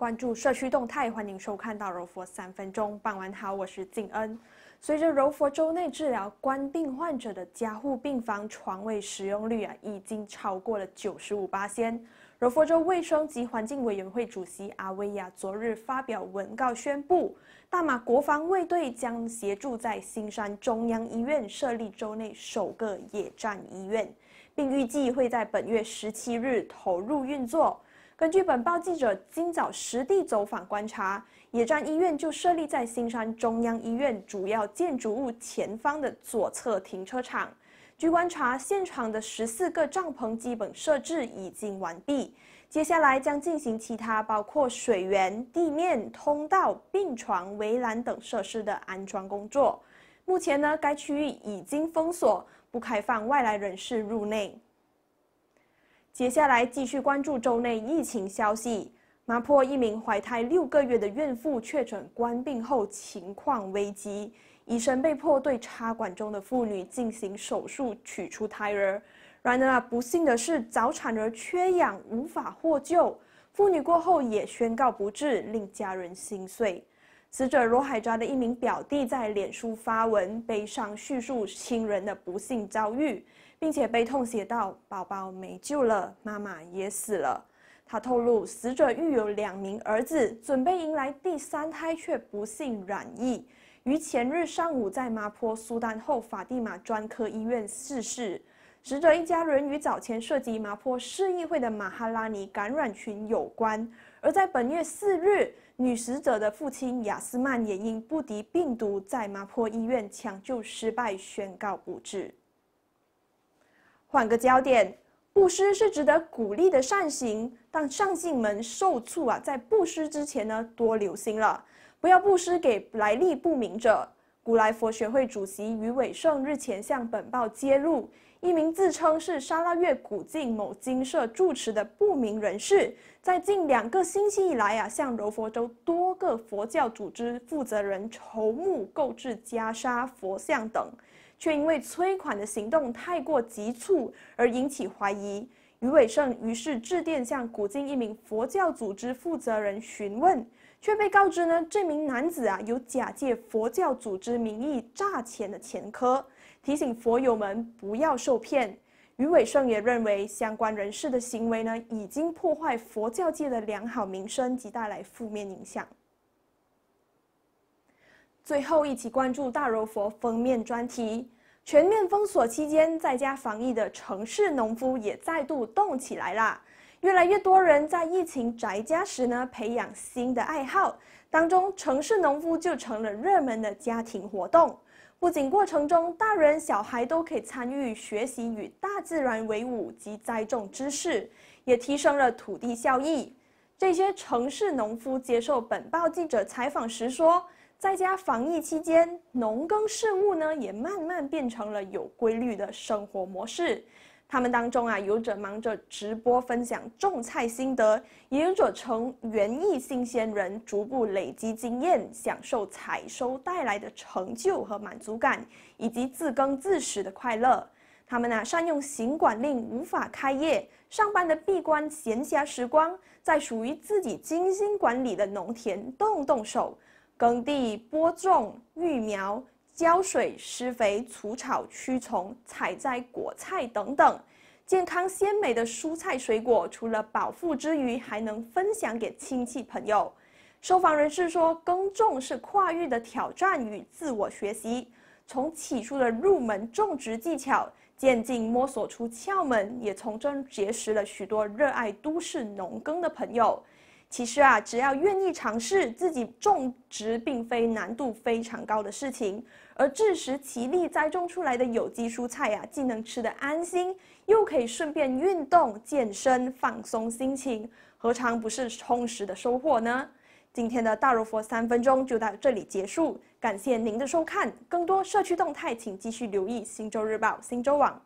关注社区动态，欢迎收看到柔佛三分钟。傍晚好，我是静恩。随着柔佛州内治疗冠病患者的加护病房床位使用率啊，已经超过了九十五八千。柔佛州卫生及环境委员会主席阿威亚昨日发表文告宣布，大马国防卫队将协助在新山中央医院设立州内首个野战医院，并预计会在本月十七日投入运作。根据本报记者今早实地走访观察，野战医院就设立在新山中央医院主要建筑物前方的左侧停车场。据观察，现场的十四个帐篷基本设置已经完毕，接下来将进行其他包括水源、地面通道、病床、围栏等设施的安装工作。目前呢，该区域已经封锁，不开放外来人士入内。接下来继续关注州内疫情消息。麻坡一名怀胎六个月的孕妇确诊冠病后情况危急，医生被迫对插管中的妇女进行手术取出胎儿。然而不幸的是，早产儿缺氧无法获救，妇女过后也宣告不治，令家人心碎。死者罗海抓的一名表弟在脸书发文，悲伤叙述亲人的不幸遭遇。并且悲痛写道：“宝宝没救了，妈妈也死了。”他透露，死者育有两名儿子，准备迎来第三胎，却不幸染疫，于前日上午在麻坡苏丹后法蒂玛专科医院逝世。死者一家人与早前涉及麻坡市议会的马哈拉尼感染群有关。而在本月四日，女死者的父亲雅斯曼也因不敌病毒，在麻坡医院抢救失败，宣告不治。换个焦点，布施是值得鼓励的善行，但善信们受促啊，在布施之前呢，多留心了，不要布施给来历不明者。古来佛学会主席余伟胜日前向本报揭露，一名自称是沙拉越古晋某金社住持的不明人士，在近两个星期以来啊，向柔佛州多个佛教组织负责人筹募购置袈裟、佛像等，却因为催款的行动太过急促而引起怀疑。余伟胜于是致电向古晋一名佛教组织负责人询问。却被告知呢，这名男子啊有假借佛教组织名义诈钱的前科，提醒佛友们不要受骗。余伟胜也认为，相关人士的行为呢已经破坏佛教界的良好名声及带来负面影响。最后，一起关注大柔佛封面专题。全面封锁期间，在家防疫的城市农夫也再度动起来啦。越来越多人在疫情宅家时呢，培养新的爱好，当中城市农夫就成了热门的家庭活动。不仅过程中大人小孩都可以参与学习与大自然为伍及栽种知识，也提升了土地效益。这些城市农夫接受本报记者采访时说，在家防疫期间，农耕事物呢也慢慢变成了有规律的生活模式。他们当中啊，有者忙着直播分享种菜心得，也有者成园艺新鲜人，逐步累积经验，享受采收带来的成就和满足感，以及自耕自食的快乐。他们啊，善用行管令无法开业上班的闭关闲暇时光，在属于自己精心管理的农田动动手，耕地、播种、育苗。浇水、施肥、除草、驱虫、采摘果菜等等，健康鲜美的蔬菜水果，除了饱腹之余，还能分享给亲戚朋友。受访人士说，耕种是跨域的挑战与自我学习，从起初的入门种植技巧，渐进摸索出窍门，也从中结识了许多热爱都市农耕的朋友。其实啊，只要愿意尝试，自己种植并非难度非常高的事情。而自食其力栽种出来的有机蔬菜呀，既能吃得安心，又可以顺便运动健身、放松心情，何尝不是充实的收获呢？今天的大肉佛三分钟就到这里结束，感谢您的收看。更多社区动态，请继续留意《新洲日报》新洲网。